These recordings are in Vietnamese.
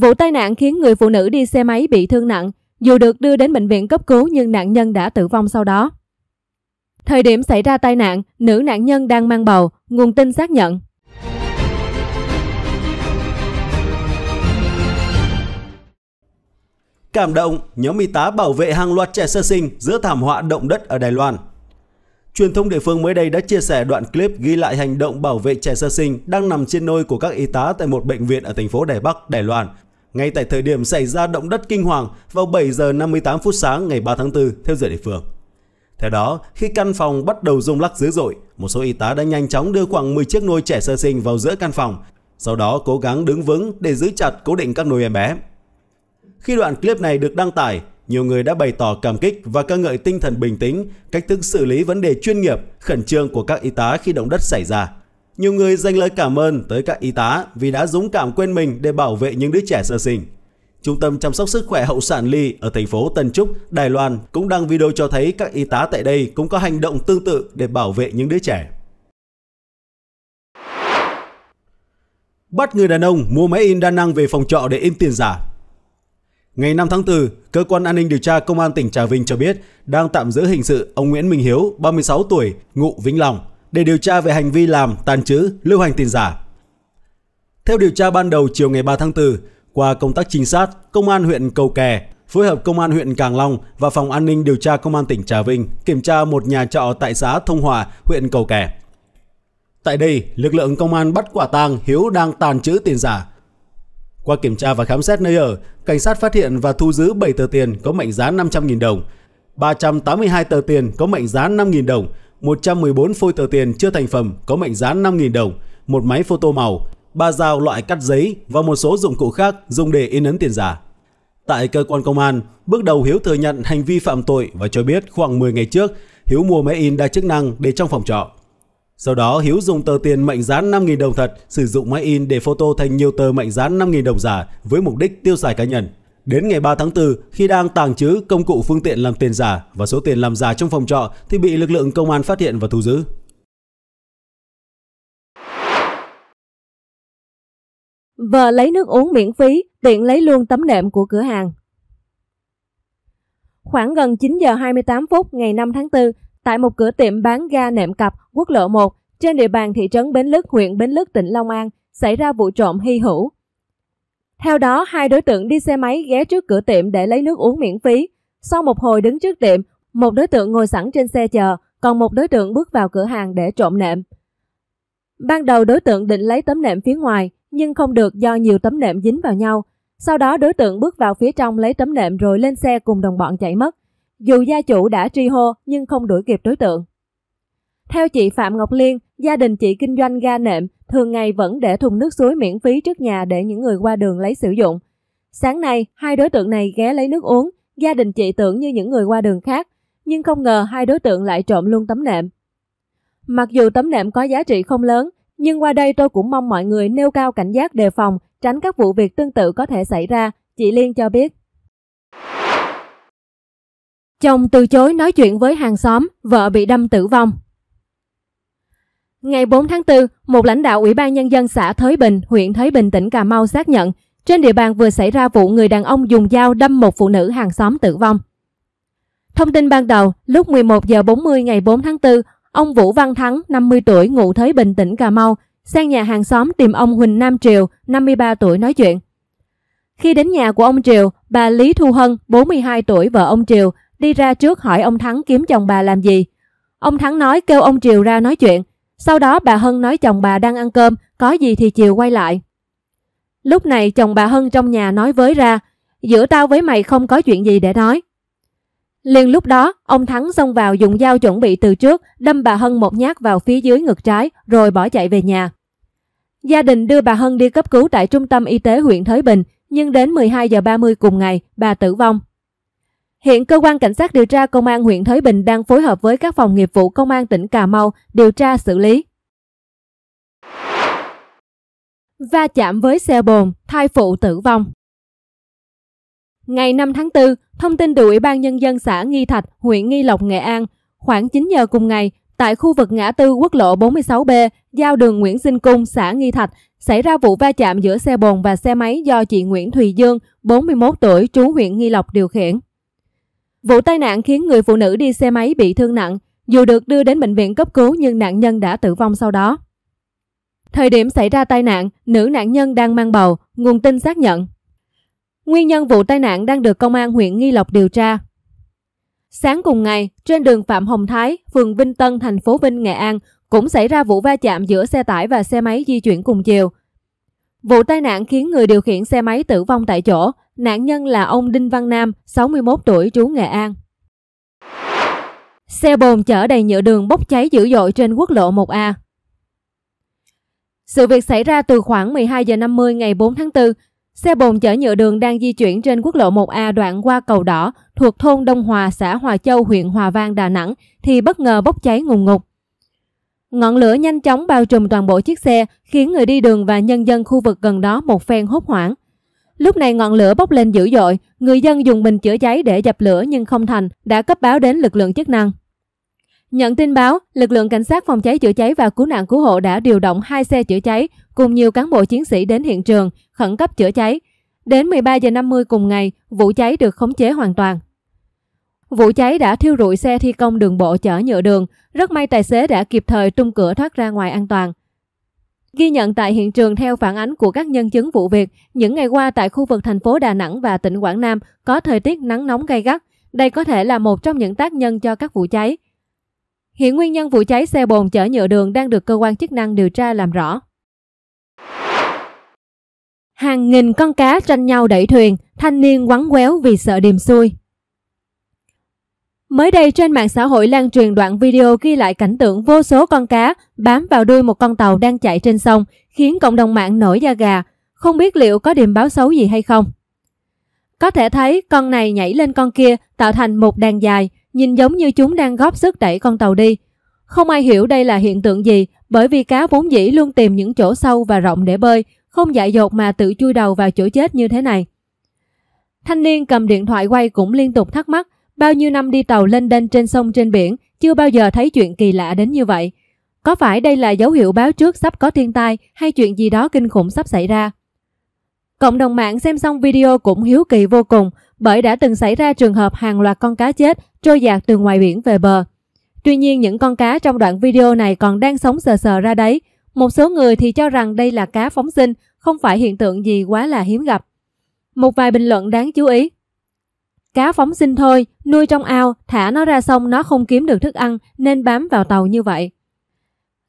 Vụ tai nạn khiến người phụ nữ đi xe máy bị thương nặng, dù được đưa đến bệnh viện cấp cứu nhưng nạn nhân đã tử vong sau đó. Thời điểm xảy ra tai nạn, nữ nạn nhân đang mang bầu, nguồn tin xác nhận. Cảm động, nhóm y tá bảo vệ hàng loạt trẻ sơ sinh giữa thảm họa động đất ở Đài Loan. Truyền thông địa phương mới đây đã chia sẻ đoạn clip ghi lại hành động bảo vệ trẻ sơ sinh đang nằm trên nôi của các y tá tại một bệnh viện ở thành phố Đài Bắc, Đài Loan ngay tại thời điểm xảy ra động đất kinh hoàng vào 7 giờ 58 phút sáng ngày 3 tháng 4 theo giờ địa phương. Theo đó, khi căn phòng bắt đầu rung lắc dữ dội, một số y tá đã nhanh chóng đưa khoảng 10 chiếc nôi trẻ sơ sinh vào giữa căn phòng, sau đó cố gắng đứng vững để giữ chặt cố định các nôi em bé. Khi đoạn clip này được đăng tải, nhiều người đã bày tỏ cảm kích và ca ngợi tinh thần bình tĩnh, cách thức xử lý vấn đề chuyên nghiệp, khẩn trương của các y tá khi động đất xảy ra. Nhiều người dành lời cảm ơn tới các y tá vì đã dũng cảm quên mình để bảo vệ những đứa trẻ sơ sinh. Trung tâm chăm sóc sức khỏe hậu sản Ly ở thành phố Tân Trúc, Đài Loan cũng đăng video cho thấy các y tá tại đây cũng có hành động tương tự để bảo vệ những đứa trẻ. Bắt người đàn ông mua máy in đa năng về phòng trọ để in tiền giả. Ngày 5 tháng 4, cơ quan an ninh điều tra công an tỉnh Trà Vinh cho biết đang tạm giữ hình sự ông Nguyễn Minh Hiếu, 36 tuổi, ngụ Vĩnh Long để điều tra về hành vi làm, tàn trữ, lưu hành tiền giả. Theo điều tra ban đầu chiều ngày 3 tháng 4, qua công tác trinh sát, công an huyện Cầu Kè phối hợp công an huyện Càng Long và phòng an ninh điều tra công an tỉnh Trà Vinh kiểm tra một nhà trọ tại xã Thông Hòa, huyện Cầu Kè. Tại đây, lực lượng công an bắt quả tang Hiếu đang tàn trữ tiền giả. Qua kiểm tra và khám xét nơi ở, cảnh sát phát hiện và thu giữ 7 tờ tiền có mệnh giá 500.000 đồng, 382 tờ tiền có mệnh giá 5.000 đồng, 114 phôi tờ tiền chưa thành phẩm có mệnh giá 5.000 đồng, một máy photo màu, ba dao loại cắt giấy và một số dụng cụ khác dùng để in ấn tiền giả. Tại cơ quan công an, bước đầu Hiếu thừa nhận hành vi phạm tội và cho biết khoảng 10 ngày trước, Hiếu mua máy in đa chức năng để trong phòng trọ. Sau đó Hiếu dùng tờ tiền mệnh giá 5.000 đồng thật sử dụng máy in để photo thành nhiều tờ mệnh giá 5.000 đồng giả với mục đích tiêu xài cá nhân. Đến ngày 3 tháng 4, khi đang tàng trữ công cụ phương tiện làm tiền giả và số tiền làm giả trong phòng trọ thì bị lực lượng công an phát hiện và thu giữ. Vợ lấy nước uống miễn phí, tiện lấy luôn tấm nệm của cửa hàng. Khoảng gần 9 giờ 28 phút ngày 5 tháng 4, tại một cửa tiệm bán ga nệm cặp quốc lộ 1 trên địa bàn thị trấn Bến Lức, huyện Bến Lức, tỉnh Long An, xảy ra vụ trộm hy hữu theo đó, hai đối tượng đi xe máy ghé trước cửa tiệm để lấy nước uống miễn phí. Sau một hồi đứng trước tiệm, một đối tượng ngồi sẵn trên xe chờ, còn một đối tượng bước vào cửa hàng để trộm nệm. Ban đầu đối tượng định lấy tấm nệm phía ngoài, nhưng không được do nhiều tấm nệm dính vào nhau. Sau đó đối tượng bước vào phía trong lấy tấm nệm rồi lên xe cùng đồng bọn chạy mất. Dù gia chủ đã tri hô nhưng không đuổi kịp đối tượng. Theo chị Phạm Ngọc Liên, gia đình chị kinh doanh ga nệm, thường ngày vẫn để thùng nước suối miễn phí trước nhà để những người qua đường lấy sử dụng. Sáng nay, hai đối tượng này ghé lấy nước uống, gia đình chị tưởng như những người qua đường khác, nhưng không ngờ hai đối tượng lại trộm luôn tấm nệm. Mặc dù tấm nệm có giá trị không lớn, nhưng qua đây tôi cũng mong mọi người nêu cao cảnh giác đề phòng, tránh các vụ việc tương tự có thể xảy ra, chị Liên cho biết. Chồng từ chối nói chuyện với hàng xóm, vợ bị đâm tử vong. Ngày 4 tháng 4, một lãnh đạo Ủy ban Nhân dân xã Thới Bình, huyện Thới Bình, tỉnh Cà Mau xác nhận trên địa bàn vừa xảy ra vụ người đàn ông dùng dao đâm một phụ nữ hàng xóm tử vong. Thông tin ban đầu, lúc 11 giờ 40 ngày 4 tháng 4, ông Vũ Văn Thắng, 50 tuổi, ngụ Thới Bình, tỉnh Cà Mau, sang nhà hàng xóm tìm ông Huỳnh Nam Triều, 53 tuổi nói chuyện. Khi đến nhà của ông Triều, bà Lý Thu Hân, 42 tuổi, vợ ông Triều, đi ra trước hỏi ông Thắng kiếm chồng bà làm gì. Ông Thắng nói kêu ông Triều ra nói chuyện, sau đó bà Hân nói chồng bà đang ăn cơm, có gì thì chiều quay lại. Lúc này chồng bà Hân trong nhà nói với ra, giữa tao với mày không có chuyện gì để nói. Liền lúc đó, ông Thắng xông vào dùng dao chuẩn bị từ trước, đâm bà Hân một nhát vào phía dưới ngực trái, rồi bỏ chạy về nhà. Gia đình đưa bà Hân đi cấp cứu tại trung tâm y tế huyện Thới Bình, nhưng đến 12 giờ 30 cùng ngày, bà tử vong. Hiện cơ quan cảnh sát điều tra công an huyện Thới Bình đang phối hợp với các phòng nghiệp vụ công an tỉnh Cà Mau điều tra xử lý. Va chạm với xe bồn, thai phụ tử vong. Ngày 5 tháng 4, thông tin từ Ủy ban Nhân dân xã Nghi Thạch, huyện Nghi Lộc, Nghệ An, khoảng 9 giờ cùng ngày, tại khu vực ngã tư quốc lộ 46B, giao đường Nguyễn Sinh Cung, xã Nghi Thạch, xảy ra vụ va chạm giữa xe bồn và xe máy do chị Nguyễn Thùy Dương, 41 tuổi, trú huyện Nghi Lộc điều khiển. Vụ tai nạn khiến người phụ nữ đi xe máy bị thương nặng, dù được đưa đến bệnh viện cấp cứu nhưng nạn nhân đã tử vong sau đó. Thời điểm xảy ra tai nạn, nữ nạn nhân đang mang bầu, nguồn tin xác nhận. Nguyên nhân vụ tai nạn đang được công an huyện Nghi Lộc điều tra. Sáng cùng ngày, trên đường Phạm Hồng Thái, phường Vinh Tân, thành phố Vinh, Nghệ An cũng xảy ra vụ va chạm giữa xe tải và xe máy di chuyển cùng chiều. Vụ tai nạn khiến người điều khiển xe máy tử vong tại chỗ. Nạn nhân là ông Đinh Văn Nam, 61 tuổi, trú Nghệ An. Xe bồn chở đầy nhựa đường bốc cháy dữ dội trên quốc lộ 1A. Sự việc xảy ra từ khoảng 12 giờ 50 ngày 4 tháng 4. Xe bồn chở nhựa đường đang di chuyển trên quốc lộ 1A đoạn qua cầu đỏ thuộc thôn Đông Hòa, xã Hòa Châu, huyện Hòa Vang, Đà Nẵng thì bất ngờ bốc cháy ngùng ngục. Ngọn lửa nhanh chóng bao trùm toàn bộ chiếc xe, khiến người đi đường và nhân dân khu vực gần đó một phen hốt hoảng. Lúc này ngọn lửa bốc lên dữ dội, người dân dùng bình chữa cháy để dập lửa nhưng không thành, đã cấp báo đến lực lượng chức năng. Nhận tin báo, lực lượng cảnh sát phòng cháy chữa cháy và cứu nạn cứu hộ đã điều động hai xe chữa cháy cùng nhiều cán bộ chiến sĩ đến hiện trường khẩn cấp chữa cháy. Đến 13 giờ 50 cùng ngày, vụ cháy được khống chế hoàn toàn. Vụ cháy đã thiêu rụi xe thi công đường bộ chở nhựa đường, rất may tài xế đã kịp thời tung cửa thoát ra ngoài an toàn. Ghi nhận tại hiện trường theo phản ánh của các nhân chứng vụ việc, những ngày qua tại khu vực thành phố Đà Nẵng và tỉnh Quảng Nam có thời tiết nắng nóng gay gắt. Đây có thể là một trong những tác nhân cho các vụ cháy. Hiện nguyên nhân vụ cháy xe bồn chở nhựa đường đang được cơ quan chức năng điều tra làm rõ. Hàng nghìn con cá tranh nhau đẩy thuyền, thanh niên quắn quéo vì sợ điềm xuôi. Mới đây trên mạng xã hội lan truyền đoạn video ghi lại cảnh tượng vô số con cá bám vào đuôi một con tàu đang chạy trên sông, khiến cộng đồng mạng nổi da gà, không biết liệu có điểm báo xấu gì hay không. Có thể thấy con này nhảy lên con kia tạo thành một đàn dài, nhìn giống như chúng đang góp sức đẩy con tàu đi. Không ai hiểu đây là hiện tượng gì bởi vì cá vốn dĩ luôn tìm những chỗ sâu và rộng để bơi, không dại dột mà tự chui đầu vào chỗ chết như thế này. Thanh niên cầm điện thoại quay cũng liên tục thắc mắc Bao nhiêu năm đi tàu lên đênh trên sông trên biển, chưa bao giờ thấy chuyện kỳ lạ đến như vậy. Có phải đây là dấu hiệu báo trước sắp có thiên tai hay chuyện gì đó kinh khủng sắp xảy ra? Cộng đồng mạng xem xong video cũng hiếu kỳ vô cùng bởi đã từng xảy ra trường hợp hàng loạt con cá chết trôi dạt từ ngoài biển về bờ. Tuy nhiên những con cá trong đoạn video này còn đang sống sờ sờ ra đấy. Một số người thì cho rằng đây là cá phóng sinh, không phải hiện tượng gì quá là hiếm gặp. Một vài bình luận đáng chú ý Cá phóng sinh thôi, nuôi trong ao, thả nó ra sông nó không kiếm được thức ăn nên bám vào tàu như vậy.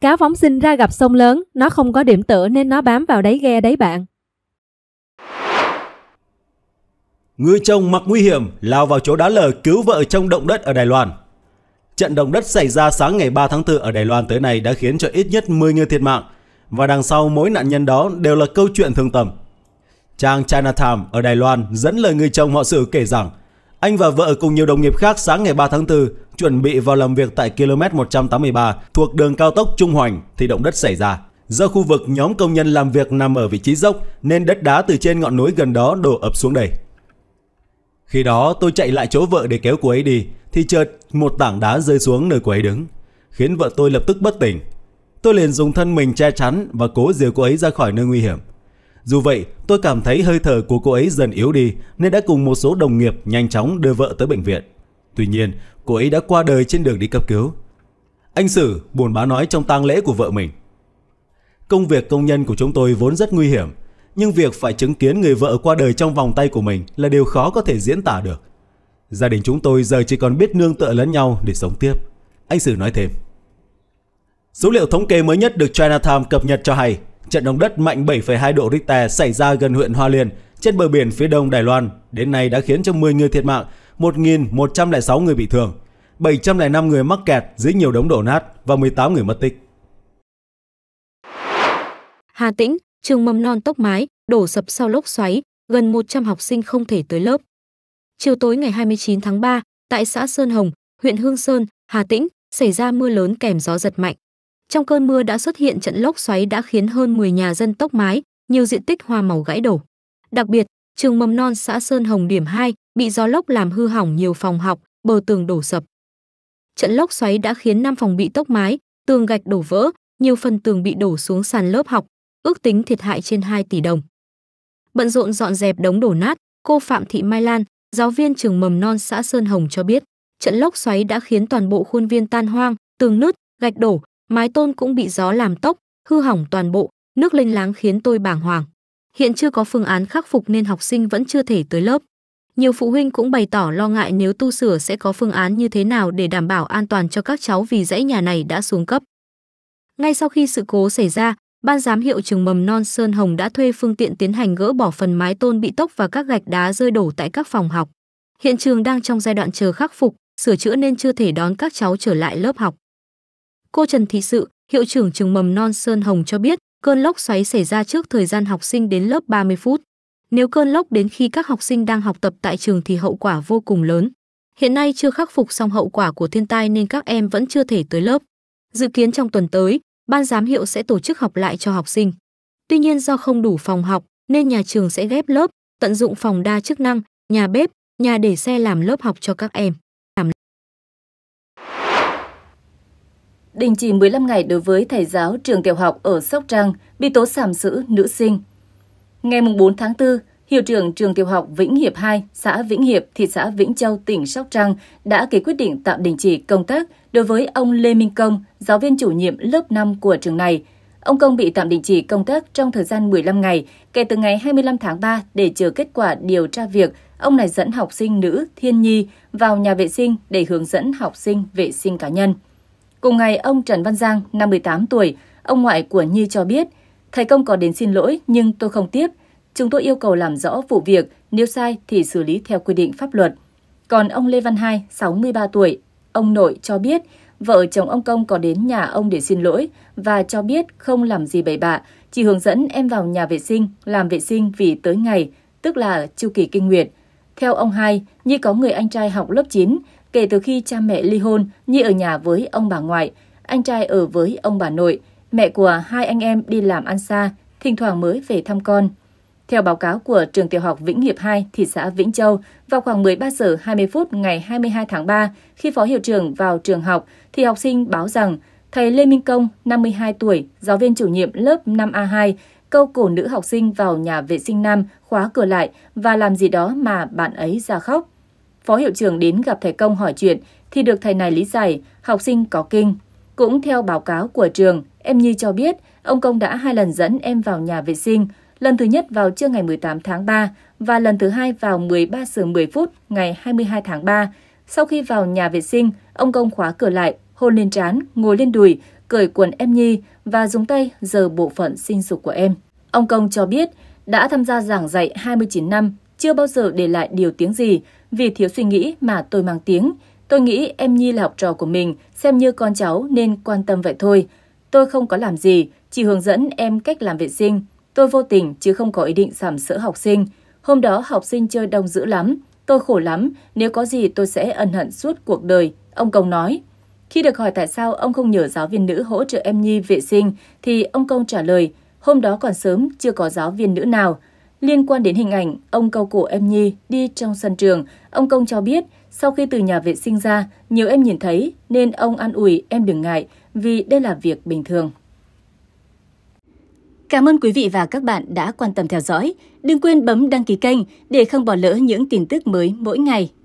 Cá phóng sinh ra gặp sông lớn, nó không có điểm tựa nên nó bám vào đáy ghe đấy bạn. Người chồng mặc nguy hiểm lao vào chỗ đá lở cứu vợ trong động đất ở Đài Loan. Trận động đất xảy ra sáng ngày 3 tháng 4 ở Đài Loan tới nay đã khiến cho ít nhất 10 người thiệt mạng và đằng sau mỗi nạn nhân đó đều là câu chuyện thương tâm. Trang Chinatown ở Đài Loan dẫn lời người chồng họ sự kể rằng anh và vợ cùng nhiều đồng nghiệp khác sáng ngày 3 tháng 4 chuẩn bị vào làm việc tại km 183 thuộc đường cao tốc Trung Hoành thì động đất xảy ra. Do khu vực nhóm công nhân làm việc nằm ở vị trí dốc nên đất đá từ trên ngọn núi gần đó đổ ập xuống đầy. Khi đó tôi chạy lại chỗ vợ để kéo cô ấy đi thì chợt một tảng đá rơi xuống nơi cô ấy đứng, khiến vợ tôi lập tức bất tỉnh. Tôi liền dùng thân mình che chắn và cố dìu cô ấy ra khỏi nơi nguy hiểm. Dù vậy, tôi cảm thấy hơi thở của cô ấy dần yếu đi nên đã cùng một số đồng nghiệp nhanh chóng đưa vợ tới bệnh viện. Tuy nhiên, cô ấy đã qua đời trên đường đi cấp cứu. Anh Sử buồn bã nói trong tang lễ của vợ mình. Công việc công nhân của chúng tôi vốn rất nguy hiểm, nhưng việc phải chứng kiến người vợ qua đời trong vòng tay của mình là điều khó có thể diễn tả được. Gia đình chúng tôi giờ chỉ còn biết nương tựa lẫn nhau để sống tiếp. Anh Sử nói thêm. Số liệu thống kê mới nhất được Chinatown cập nhật cho hay Trận động đất mạnh 7,2 độ Richter xảy ra gần huyện Hoa Liên, trên bờ biển phía đông Đài Loan, đến nay đã khiến cho 10 người thiệt mạng, 1.106 người bị thương, 705 người mắc kẹt dưới nhiều đống đổ nát và 18 người mất tích. Hà Tĩnh, trường mầm non tốc mái, đổ sập sau lốc xoáy, gần 100 học sinh không thể tới lớp. Chiều tối ngày 29 tháng 3, tại xã Sơn Hồng, huyện Hương Sơn, Hà Tĩnh, xảy ra mưa lớn kèm gió giật mạnh. Trong cơn mưa đã xuất hiện trận lốc xoáy đã khiến hơn 10 nhà dân tốc mái, nhiều diện tích hoa màu gãy đổ. Đặc biệt, trường mầm non xã Sơn Hồng điểm 2 bị gió lốc làm hư hỏng nhiều phòng học, bờ tường đổ sập. Trận lốc xoáy đã khiến 5 phòng bị tốc mái, tường gạch đổ vỡ, nhiều phần tường bị đổ xuống sàn lớp học, ước tính thiệt hại trên 2 tỷ đồng. Bận rộn dọn dẹp đống đổ nát, cô Phạm Thị Mai Lan, giáo viên trường mầm non xã Sơn Hồng cho biết, trận lốc xoáy đã khiến toàn bộ khuôn viên tan hoang, tường nứt, gạch đổ, Mái tôn cũng bị gió làm tốc, hư hỏng toàn bộ, nước lênh láng khiến tôi bàng hoàng. Hiện chưa có phương án khắc phục nên học sinh vẫn chưa thể tới lớp. Nhiều phụ huynh cũng bày tỏ lo ngại nếu tu sửa sẽ có phương án như thế nào để đảm bảo an toàn cho các cháu vì dãy nhà này đã xuống cấp. Ngay sau khi sự cố xảy ra, ban giám hiệu trường mầm non Sơn Hồng đã thuê phương tiện tiến hành gỡ bỏ phần mái tôn bị tốc và các gạch đá rơi đổ tại các phòng học. Hiện trường đang trong giai đoạn chờ khắc phục, sửa chữa nên chưa thể đón các cháu trở lại lớp học. Cô Trần Thị Sự, hiệu trưởng trường mầm non Sơn Hồng cho biết, cơn lốc xoáy xảy ra trước thời gian học sinh đến lớp 30 phút. Nếu cơn lốc đến khi các học sinh đang học tập tại trường thì hậu quả vô cùng lớn. Hiện nay chưa khắc phục xong hậu quả của thiên tai nên các em vẫn chưa thể tới lớp. Dự kiến trong tuần tới, ban giám hiệu sẽ tổ chức học lại cho học sinh. Tuy nhiên do không đủ phòng học nên nhà trường sẽ ghép lớp, tận dụng phòng đa chức năng, nhà bếp, nhà để xe làm lớp học cho các em. đình chỉ 15 ngày đối với thầy giáo trường tiểu học ở Sóc Trăng bị tố sàm sữ nữ sinh. Ngày 4 tháng 4, Hiệu trưởng trường tiểu học Vĩnh Hiệp 2, xã Vĩnh Hiệp, thị xã Vĩnh Châu, tỉnh Sóc Trăng đã ký quyết định tạm đình chỉ công tác đối với ông Lê Minh Công, giáo viên chủ nhiệm lớp 5 của trường này. Ông Công bị tạm đình chỉ công tác trong thời gian 15 ngày, kể từ ngày 25 tháng 3 để chờ kết quả điều tra việc ông này dẫn học sinh nữ Thiên Nhi vào nhà vệ sinh để hướng dẫn học sinh vệ sinh cá nhân. Cùng ngày, ông Trần Văn Giang, 58 tuổi, ông ngoại của Nhi cho biết, thầy công có đến xin lỗi nhưng tôi không tiếp. Chúng tôi yêu cầu làm rõ vụ việc, nếu sai thì xử lý theo quy định pháp luật. Còn ông Lê Văn Hai, 63 tuổi, ông nội cho biết vợ chồng ông Công có đến nhà ông để xin lỗi và cho biết không làm gì bậy bạ, chỉ hướng dẫn em vào nhà vệ sinh, làm vệ sinh vì tới ngày, tức là chu kỳ kinh nguyệt. Theo ông Hai, Nhi có người anh trai học lớp 9, Kể từ khi cha mẹ ly hôn, Nhi ở nhà với ông bà ngoại, anh trai ở với ông bà nội, mẹ của hai anh em đi làm ăn xa, thỉnh thoảng mới về thăm con. Theo báo cáo của trường tiểu học Vĩnh Hiệp 2, thị xã Vĩnh Châu, vào khoảng 13 giờ 20 phút ngày 22 tháng 3, khi phó hiệu trưởng vào trường học, thì học sinh báo rằng thầy Lê Minh Công, 52 tuổi, giáo viên chủ nhiệm lớp 5A2, câu cổ nữ học sinh vào nhà vệ sinh nam, khóa cửa lại và làm gì đó mà bạn ấy ra khóc phó hiệu trưởng đến gặp thầy Công hỏi chuyện thì được thầy này lý giải học sinh có kinh. Cũng theo báo cáo của trường, em Nhi cho biết ông Công đã hai lần dẫn em vào nhà vệ sinh, lần thứ nhất vào trưa ngày 18 tháng 3 và lần thứ hai vào 13 giờ 10 phút ngày 22 tháng 3. Sau khi vào nhà vệ sinh, ông Công khóa cửa lại, hôn lên trán, ngồi lên đùi, cởi quần em Nhi và dùng tay giờ bộ phận sinh dục của em. Ông Công cho biết đã tham gia giảng dạy 29 năm, chưa bao giờ để lại điều tiếng gì, vì thiếu suy nghĩ mà tôi mang tiếng. Tôi nghĩ em Nhi là học trò của mình, xem như con cháu nên quan tâm vậy thôi. Tôi không có làm gì, chỉ hướng dẫn em cách làm vệ sinh. Tôi vô tình chứ không có ý định sảm sỡ học sinh. Hôm đó học sinh chơi đông dữ lắm, tôi khổ lắm, nếu có gì tôi sẽ ân hận suốt cuộc đời, ông Công nói. Khi được hỏi tại sao ông không nhờ giáo viên nữ hỗ trợ em Nhi vệ sinh thì ông Công trả lời, hôm đó còn sớm chưa có giáo viên nữ nào. Liên quan đến hình ảnh ông câu cổ em Nhi đi trong sân trường, ông Công cho biết sau khi từ nhà vệ sinh ra, nhiều em nhìn thấy nên ông an ủi em đừng ngại vì đây là việc bình thường. Cảm ơn quý vị và các bạn đã quan tâm theo dõi. Đừng quên bấm đăng ký kênh để không bỏ lỡ những tin tức mới mỗi ngày.